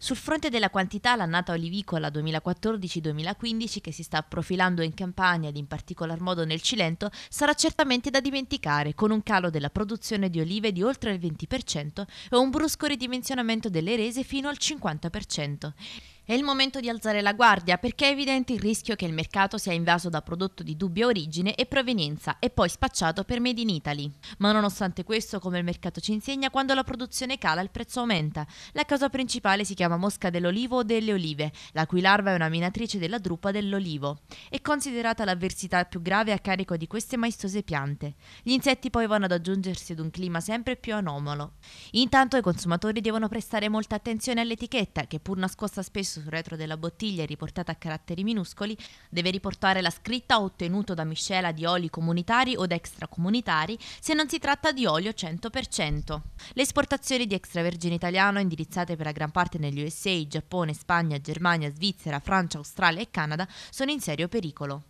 Sul fronte della quantità, l'annata olivicola 2014-2015, che si sta profilando in Campania ed in particolar modo nel Cilento, sarà certamente da dimenticare, con un calo della produzione di olive di oltre il 20% e un brusco ridimensionamento delle rese fino al 50%. È il momento di alzare la guardia perché è evidente il rischio che il mercato sia invaso da prodotto di dubbia origine e provenienza e poi spacciato per Made in Italy. Ma nonostante questo, come il mercato ci insegna, quando la produzione cala il prezzo aumenta. La causa principale si chiama mosca dell'olivo o delle olive, la cui larva è una minatrice della drupa dell'olivo. È considerata l'avversità più grave a carico di queste maestose piante. Gli insetti poi vanno ad aggiungersi ad un clima sempre più anomalo. Intanto i consumatori devono prestare molta attenzione all'etichetta, che pur nascosta spesso sul retro della bottiglia e riportata a caratteri minuscoli, deve riportare la scritta ottenuto da miscela di oli comunitari od extracomunitari se non si tratta di olio 100%. Le esportazioni di extravergine italiano indirizzate per la gran parte negli USA, Giappone, Spagna, Germania, Svizzera, Francia, Australia e Canada sono in serio pericolo.